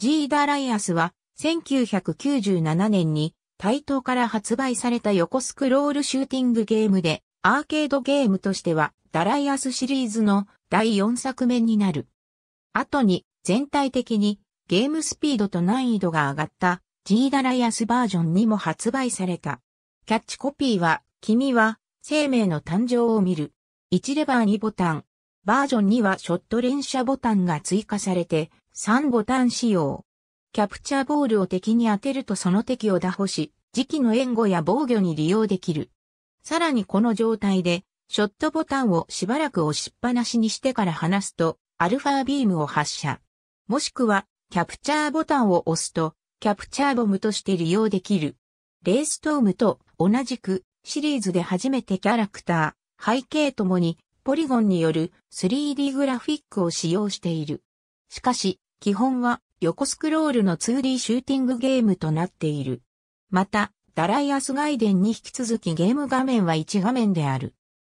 ジーダライアスは、1997年に、台頭から発売された横スクロールシューティングゲームで、アーケードゲームとしては、ダライアスシリーズの第4作目になる。後に、全体的に、ゲームスピードと難易度が上がった、ジーダライアスバージョンにも発売された。キャッチコピーは、君は、生命の誕生を見る。1レバー2ボタン。バージョンにはショット連射ボタンが追加されて、3ボタン仕様。キャプチャーボールを敵に当てるとその敵を打破し、時期の援護や防御に利用できる。さらにこの状態で、ショットボタンをしばらく押しっぱなしにしてから離すと、アルファビームを発射。もしくは、キャプチャーボタンを押すと、キャプチャーボムとして利用できる。レーストームと同じく、シリーズで初めてキャラクター、背景ともに、ポリゴンによる 3D グラフィックを使用している。しかし、基本は横スクロールの 2D シューティングゲームとなっている。また、ダライアス外伝に引き続きゲーム画面は1画面である。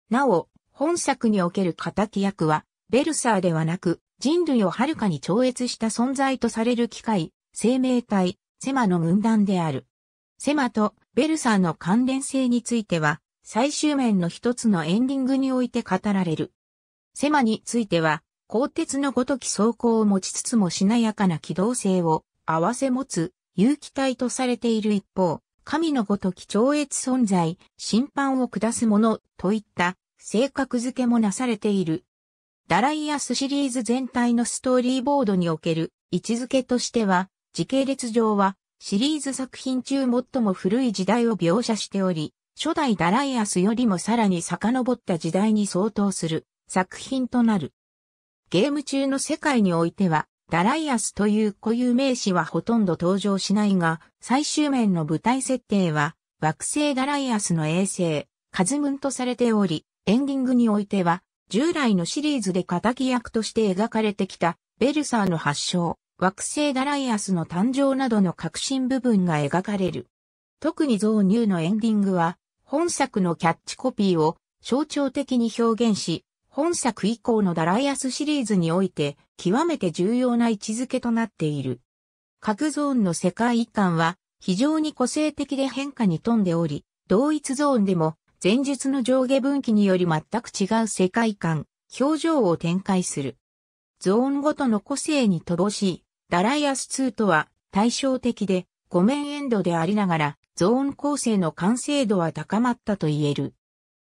なお、本作における仇役は、ベルサーではなく、人類を遥かに超越した存在とされる機械、生命体、セマの軍団である。セマとベルサーの関連性については、最終面の一つのエンディングにおいて語られる。セマについては、鋼鉄のごとき装行を持ちつつもしなやかな機動性を合わせ持つ有機体とされている一方、神のごとき超越存在、審判を下すものといった性格付けもなされている。ダライアスシリーズ全体のストーリーボードにおける位置づけとしては、時系列上はシリーズ作品中最も古い時代を描写しており、初代ダライアスよりもさらに遡った時代に相当する作品となる。ゲーム中の世界においては、ダライアスという固有名詞はほとんど登場しないが、最終面の舞台設定は、惑星ダライアスの衛星、カズムンとされており、エンディングにおいては、従来のシリーズで仇役として描かれてきた、ベルサーの発祥、惑星ダライアスの誕生などの革新部分が描かれる。特にゾ入のエンディングは、本作のキャッチコピーを象徴的に表現し、本作以降のダライアスシリーズにおいて、極めて重要な位置づけとなっている。各ゾーンの世界観は、非常に個性的で変化に富んでおり、同一ゾーンでも、前述の上下分岐により全く違う世界観、表情を展開する。ゾーンごとの個性に乏しい、ダライアス2とは対照的で、5面エンドでありながら、ゾーン構成の完成度は高まったと言える。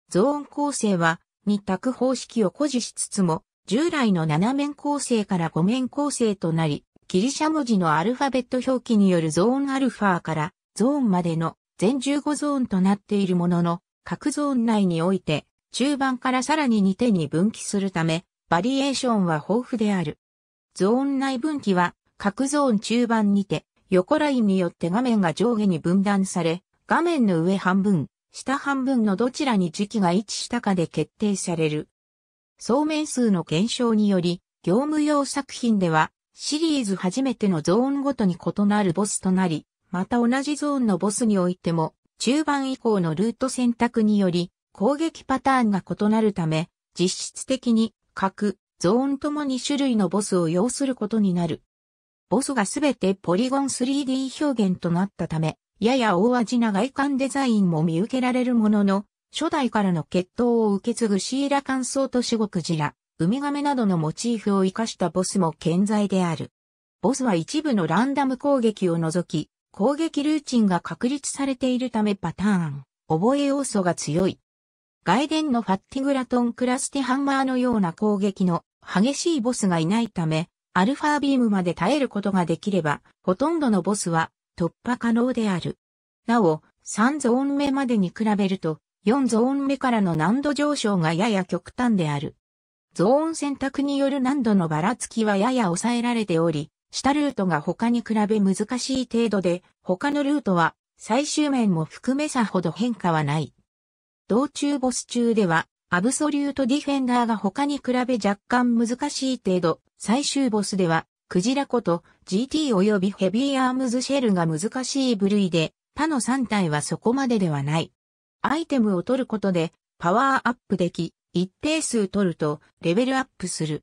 ゾーン構成は、に卓方式を誇示しつつも、従来の7面構成から5面構成となり、ギリシャ文字のアルファベット表記によるゾーンアルファからゾーンまでの全15ゾーンとなっているものの、各ゾーン内において、中盤からさらに2手に分岐するため、バリエーションは豊富である。ゾーン内分岐は、各ゾーン中盤にて、横ラインによって画面が上下に分断され、画面の上半分、下半分のどちらに時期が位置したかで決定される。総面数の減少により、業務用作品では、シリーズ初めてのゾーンごとに異なるボスとなり、また同じゾーンのボスにおいても、中盤以降のルート選択により、攻撃パターンが異なるため、実質的に、各、ゾーンとも2種類のボスを要することになる。ボスがすべてポリゴン 3D 表現となったため、やや大味な外観デザインも見受けられるものの、初代からの血統を受け継ぐシーラ乾燥とシゴクジラ、ウミガメなどのモチーフを活かしたボスも健在である。ボスは一部のランダム攻撃を除き、攻撃ルーチンが確立されているためパターン、覚え要素が強い。外伝のファッティグラトンクラステハンマーのような攻撃の激しいボスがいないため、アルファビームまで耐えることができれば、ほとんどのボスは突破可能である。なお、3ゾーン目までに比べると、4ゾーン目からの難度上昇がやや極端である。ゾーン選択による難度のばらつきはやや抑えられており、下ルートが他に比べ難しい程度で、他のルートは最終面も含めさほど変化はない。道中ボス中では、アブソリュートディフェンダーが他に比べ若干難しい程度、最終ボスではクジラこと GT 及びヘビーアームズシェルが難しい部類で、他の3体はそこまでではない。アイテムを取ることでパワーアップでき、一定数取るとレベルアップする。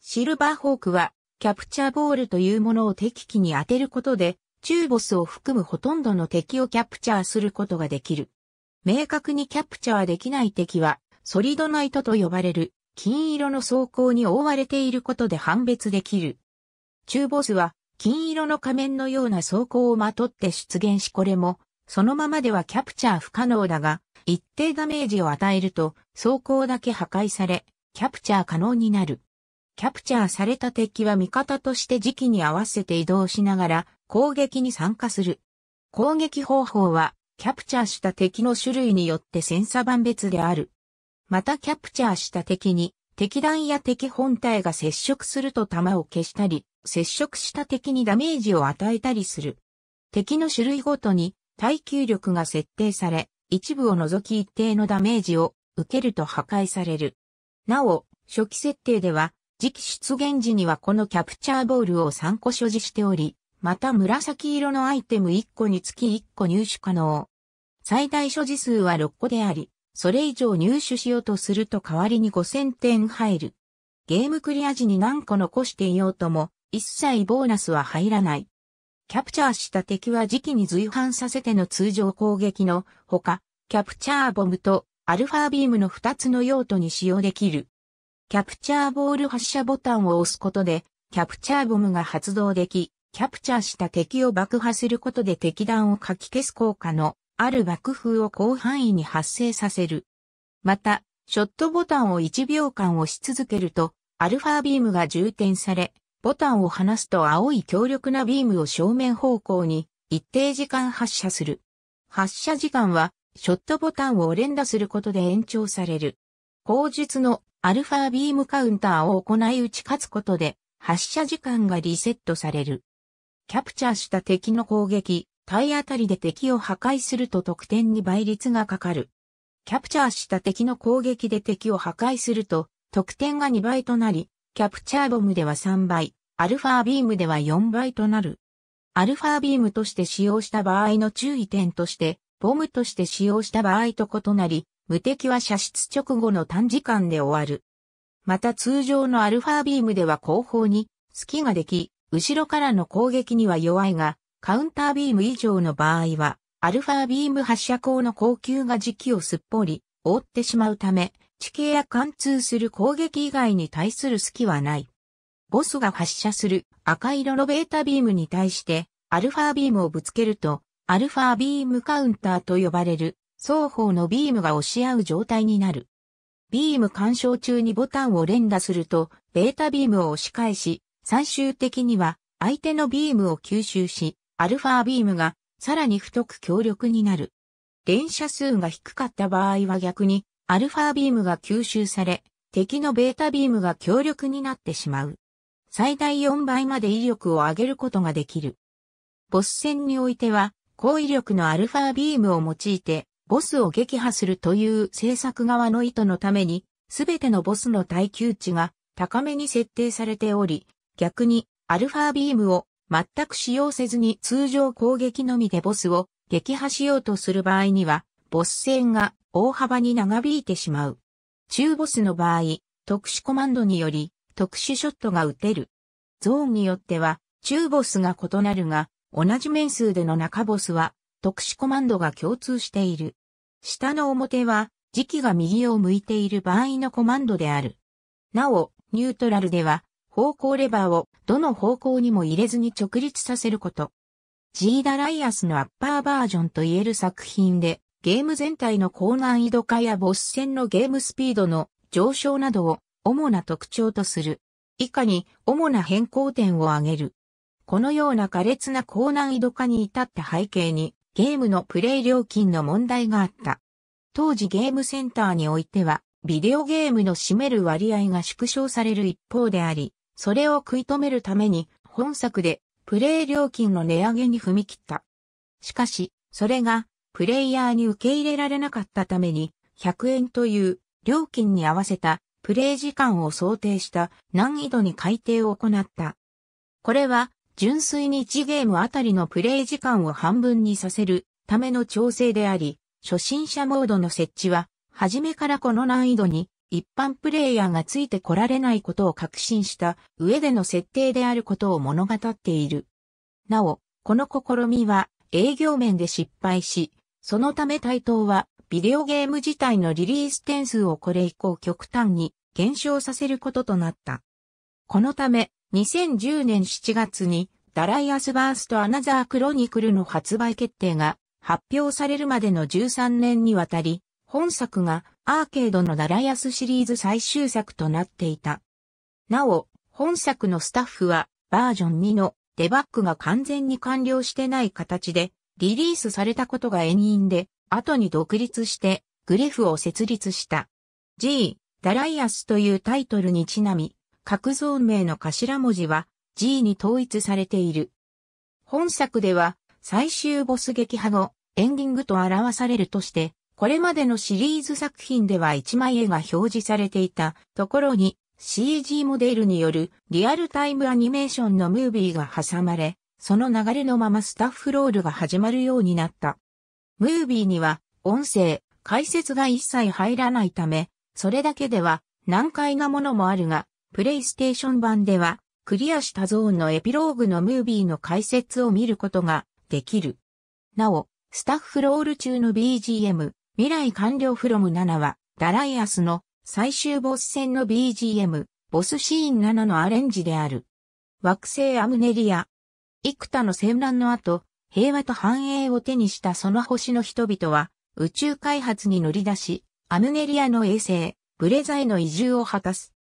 シルバーホークはキャプチャーボールというものを敵機に当てることで中ボスを含むほとんどの敵をキャプチャーすることができる。明確にキャプチャーできない敵はソリドナイトと呼ばれる金色の装甲に覆われていることで判別できる。中ボスは金色の仮面のような装甲をまとって出現しこれも、そのままではキャプチャー不可能だが、一定ダメージを与えると装甲だけ破壊され、キャプチャー可能になる。キャプチャーされた敵は味方として時期に合わせて移動しながら攻撃に参加する。攻撃方法は、キャプチャーした敵の種類によって千差万別である。またキャプチャーした敵に敵弾や敵本体が接触すると弾を消したり、接触した敵にダメージを与えたりする。敵の種類ごとに耐久力が設定され、一部を除き一定のダメージを受けると破壊される。なお、初期設定では、時期出現時にはこのキャプチャーボールを3個所持しており、また紫色のアイテム1個につき1個入手可能。最大所持数は6個であり、それ以上入手しようとすると代わりに5000点入る。ゲームクリア時に何個残していようとも、一切ボーナスは入らない。キャプチャーした敵は時期に随伴させての通常攻撃のほか、キャプチャーボムとアルファビームの2つの用途に使用できる。キャプチャーボール発射ボタンを押すことで、キャプチャーボムが発動でき、キャプチャーした敵を爆破することで敵弾をかき消す効果のある爆風を広範囲に発生させる。また、ショットボタンを1秒間押し続けると、アルファビームが充填され、ボタンを離すと青い強力なビームを正面方向に一定時間発射する。発射時間はショットボタンを連打することで延長される。後述のアルファビームカウンターを行い打ち勝つことで発射時間がリセットされる。キャプチャーした敵の攻撃、体当たりで敵を破壊すると得点に倍率がかかる。キャプチャーした敵の攻撃で敵を破壊すると得点が2倍となり、キャプチャーボムでは3倍、アルファービームでは4倍となる。アルファービームとして使用した場合の注意点として、ボムとして使用した場合と異なり、無敵は射出直後の短時間で終わる。また通常のアルファービームでは後方に隙ができ、後ろからの攻撃には弱いが、カウンタービーム以上の場合は、アルファービーム発射口の高級が時期をすっぽり、覆ってしまうため、地形や貫通する攻撃以外に対する隙はない。ボスが発射する赤色のベータビームに対してアルファビームをぶつけるとアルファビームカウンターと呼ばれる双方のビームが押し合う状態になる。ビーム干渉中にボタンを連打するとベータビームを押し返し最終的には相手のビームを吸収しアルファビームがさらに太く強力になる。連射数が低かった場合は逆にアルファビームが吸収され、敵のベータビームが強力になってしまう。最大4倍まで威力を上げることができる。ボス戦においては、高威力のアルファビームを用いて、ボスを撃破するという制作側の意図のために、すべてのボスの耐久値が高めに設定されており、逆にアルファビームを全く使用せずに通常攻撃のみでボスを撃破しようとする場合には、ボス戦が大幅に長引いてしまう。中ボスの場合、特殊コマンドにより特殊ショットが打てる。ゾーンによっては中ボスが異なるが、同じ面数での中ボスは特殊コマンドが共通している。下の表は時期が右を向いている場合のコマンドである。なお、ニュートラルでは方向レバーをどの方向にも入れずに直立させること。ジーダライアスのアッパーバージョンと言える作品で、ゲーム全体の高難易度化やボス戦のゲームスピードの上昇などを主な特徴とする。以下に主な変更点を挙げる。このような苛烈な高難易度化に至った背景にゲームのプレイ料金の問題があった。当時ゲームセンターにおいてはビデオゲームの占める割合が縮小される一方であり、それを食い止めるために本作でプレイ料金の値上げに踏み切った。しかし、それがプレイヤーに受け入れられなかったために、100円という料金に合わせたプレイ時間を想定した難易度に改定を行った。これは純粋に1ゲームあたりのプレイ時間を半分にさせるための調整であり、初心者モードの設置は、初めからこの難易度に一般プレイヤーがついてこられないことを確信した上での設定であることを物語っている。なお、この試みは営業面で失敗し、そのため台頭は、ビデオゲーム自体のリリース点数をこれ以降極端に減少させることとなった。このため、2010年7月に、ダライアスバーストアナザークロニクルの発売決定が発表されるまでの13年にわたり、本作がアーケードのダライアスシリーズ最終作となっていた。なお、本作のスタッフはバージョン2のデバッグが完全に完了してない形でリリースされたことが遠因で、後に独立して、グレフを設立した。G、ダライアスというタイトルにちなみ、各像名の頭文字は G に統一されている。本作では、最終ボス撃破後、エンディングと表されるとして、これまでのシリーズ作品では1枚絵が表示されていたところに CG モデルによるリアルタイムアニメーションのムービーが挟まれ、その流れのままスタッフロールが始まるようになった。ムービーには音声、解説が一切入らないため、それだけでは難解なものもあるが、プレイステーション版ではクリアしたゾーンのエピローグのムービーの解説を見ることができる。なお、スタッフロール中の BGM、未来完了フロム7は、ダライアスの最終ボス戦の BGM、ボスシーン7のアレンジである。惑星アムネリア、幾多の戦乱の後、平和と繁栄を手にしたその星の人々は、宇宙開発に乗り出し、アムネリアの衛星、ブレザへの移住を果たす。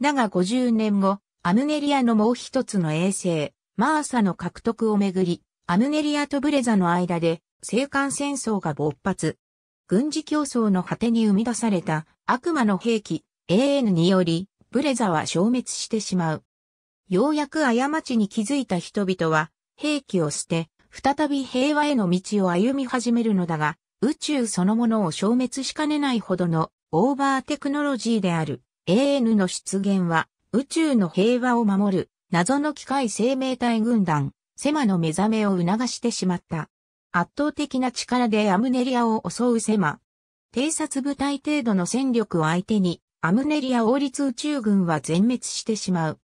だが50年後、アムネリアのもう一つの衛星、マーサの獲得をめぐり、アムネリアとブレザの間で、青函戦争が勃発。軍事競争の果てに生み出された悪魔の兵器 AN により、ブレザは消滅してしまう。ようやく過ちに気づいた人々は、兵器を捨て、再び平和への道を歩み始めるのだが、宇宙そのものを消滅しかねないほどのオーバーテクノロジーである AN の出現は、宇宙の平和を守る謎の機械生命体軍団、セマの目覚めを促してしまった。圧倒的な力でアムネリアを襲うセマ。偵察部隊程度の戦力を相手に、アムネリア王立宇宙軍は全滅してしまう。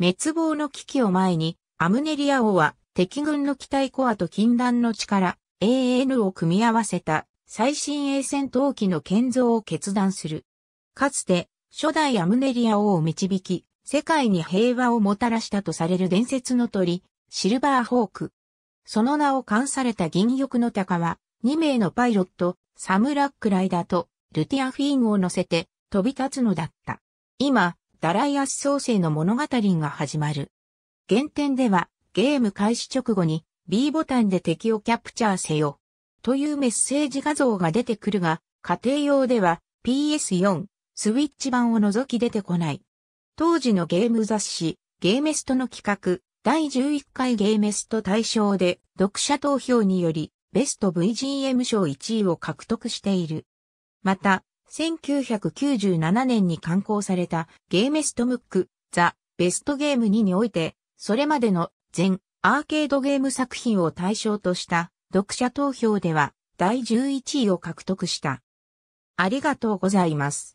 滅亡の危機を前に、アムネリア王は敵軍の機体コアと禁断の力、AN を組み合わせた最新鋭戦闘機の建造を決断する。かつて、初代アムネリア王を導き、世界に平和をもたらしたとされる伝説の鳥、シルバーホーク。その名を冠された銀翼の鷹は、2名のパイロット、サムラックライダーと、ルティアフィーンを乗せて飛び立つのだった。今、ダライアス創世の物語が始まる。原点では、ゲーム開始直後に B ボタンで敵をキャプチャーせよ。というメッセージ画像が出てくるが、家庭用では PS4、スイッチ版を除き出てこない。当時のゲーム雑誌、ゲーメストの企画、第11回ゲーメスト大賞で読者投票によりベスト VGM 賞1位を獲得している。また、1997年に刊行されたゲーメストムック、ザ・ベストゲーム2において、それまでの全アーケードゲーム作品を対象とした読者投票では第11位を獲得した。ありがとうございます。